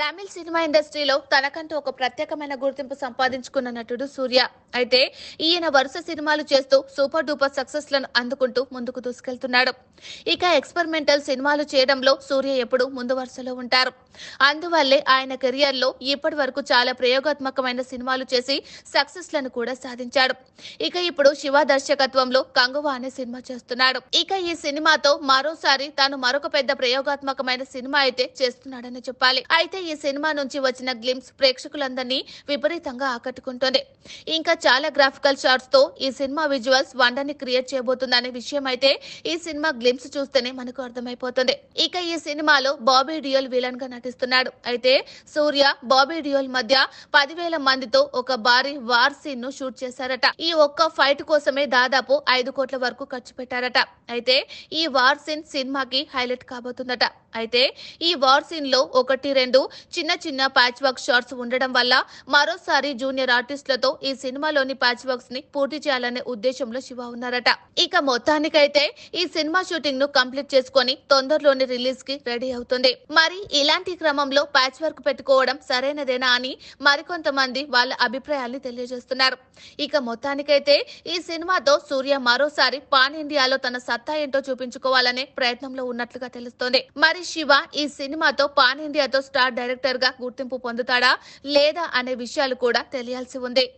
Tamil cinema ఇండస్ట్రీలో తనకంటూ ఒక ప్రత్యేకమైన గుర్తింపు సంపాదించుకున్న నటుడు సూర్య అయితే ఈయన వరుస సినిమాలు చేస్తూ సూపర్ డూపర్ సక్సెస్ లను అందుకుంటూ ముందుకు దూసుకెళ్తున్నాడు ఇక ఎక్స్పెరిమెంటల్ సినిమాలు చేయడంలో సూర్య ఎప్పుడు ముందు వరుసలో ఉంటారు అందువల్లే ఆయన కెరియర్ లో ఇప్పటి వరకు చాలా ప్రయోగాత్మకమైన సినిమాలు చేసి సక్సెస్ లను కూడా సాధించాడు ఇక ఇప్పుడు శివ దర్శకత్వంలో కంగువా అనే సినిమా చేస్తున్నాడు ఇక ఈ సినిమాతో మరోసారి తాను మరొక పెద్ద ప్రయోగాత్మకమైన సినిమా అయితే చేస్తున్నాడని చెప్పాలి అయితే ఈ సినిమా నుంచి వచ్చిన గ్లిమ్స్ ప్రేక్షకులందరినీ విపరీతంగా ఆకట్టుకుంటుంది ఇంకా చాలా గ్రాఫికల్ షార్ట్స్ తో ఈ సినిమా విజువల్స్ వండర్ని క్రియేట్ చేయబోతుందనే విషయం అయితే ఈ సినిమా గ్లిమ్స్ చూస్తేనే మనకు అర్థమైపోతుంది ఇక ఈ సినిమాలో బాబీ డియోల్ విలన్ గా నటిస్తున్నాడు అయితే సూర్య బాబీ డియోల్ మధ్య పదివేల మందితో ఒక భారీ వార్ సీన్ ను షూట్ చేశారట ఈ ఒక్క ఫైట్ కోసమే దాదాపు ఐదు కోట్ల వరకు ఖర్చు పెట్టారట అయితే ఈ వార్ సీన్ సినిమాకి హైలైట్ కాబోతుందట అయితే ఈ వార్ సీన్ లో ఒకటి రెండు చిన్న చిన్న ప్యాచ్ వర్క్ షార్ట్స్ ఉండడం వల్ల మరోసారి జూనియర్ ఆర్టిస్టులతో ఈ సినిమాలోని ప్యాచ్ వర్క్స్ ని పూర్తి చేయాలనే ఉద్దేశంలో శివ ఉన్నారట ఇక మొత్తానికైతే ఈ సినిమా షూటింగ్ ను కంప్లీట్ చేసుకుని తొందరలోని రిలీజ్ కి రెడీ అవుతుంది మరి ఇలాంటి క్రమంలో ప్యాచ్ వర్క్ పెట్టుకోవడం సరైనదేనా అని మరికొంతమంది వాళ్ళ అభిప్రాయాల్ని తెలియజేస్తున్నారు ఇక మొత్తానికైతే ఈ సినిమాతో సూర్య మరోసారి పాన్ ఇండియాలో తన సత్తా ఏంటో చూపించుకోవాలనే ప్రయత్నంలో ఉన్నట్లుగా తెలుస్తోంది మరి శివ ఈ సినిమాతో పాన్ ఇండియాతో స్టార్ట్ డైరెక్టర్ గా గుర్తింపు పొందుతాడా లేదా అనే విషయాలు కూడా తెలియాల్సి ఉంది